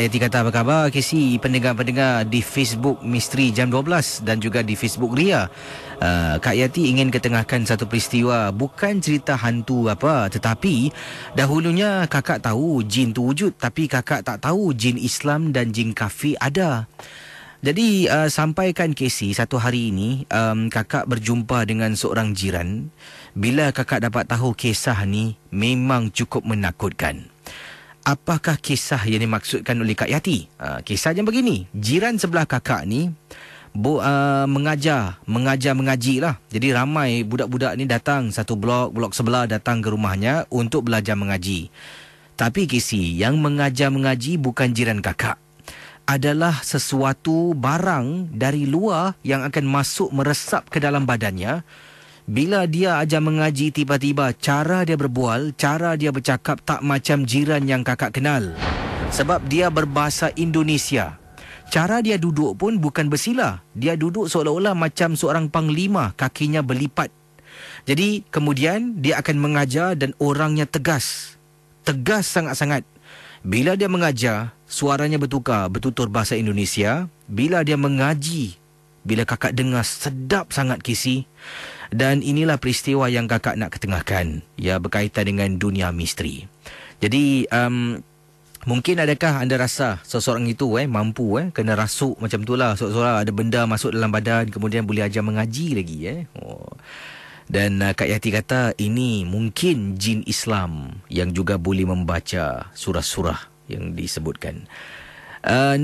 Eh, kata apa khabar KC pendengar-pendengar di Facebook Misteri Jam 12 dan juga di Facebook Ria. Uh, Kak Yati ingin ketengahkan satu peristiwa bukan cerita hantu apa tetapi dahulunya kakak tahu jin tu wujud tapi kakak tak tahu jin Islam dan jin kafir ada. Jadi uh, sampaikan KC satu hari ini um, kakak berjumpa dengan seorang jiran. Bila kakak dapat tahu kisah ni memang cukup menakutkan apakah kisah yang dimaksudkan oleh Kak Yati? Uh, ha, kisahnya begini, jiran sebelah kakak ni bu, uh, mengajar, mengajar mengaji lah. Jadi ramai budak-budak ni datang satu blok, blok sebelah datang ke rumahnya untuk belajar mengaji. Tapi kisi yang mengajar mengaji bukan jiran kakak. Adalah sesuatu barang dari luar yang akan masuk meresap ke dalam badannya bila dia ajar mengaji tiba-tiba cara dia berbual, cara dia bercakap tak macam jiran yang kakak kenal. Sebab dia berbahasa Indonesia. Cara dia duduk pun bukan bersila. Dia duduk seolah-olah macam seorang panglima, kakinya berlipat. Jadi kemudian dia akan mengajar dan orangnya tegas. Tegas sangat-sangat. Bila dia mengajar, suaranya bertukar bertutur bahasa Indonesia. Bila dia mengaji, bila kakak dengar sedap sangat kisi, dan inilah peristiwa yang kakak nak ketengahkan ya berkaitan dengan dunia misteri. Jadi um, mungkin adakah anda rasa seseorang itu eh mampu eh kena rasuk macam itulah seseorang ada benda masuk dalam badan kemudian boleh ajar mengaji lagi eh. Oh. Dan uh, Kak Yati kata ini mungkin jin Islam yang juga boleh membaca surah-surah yang disebutkan. Eh,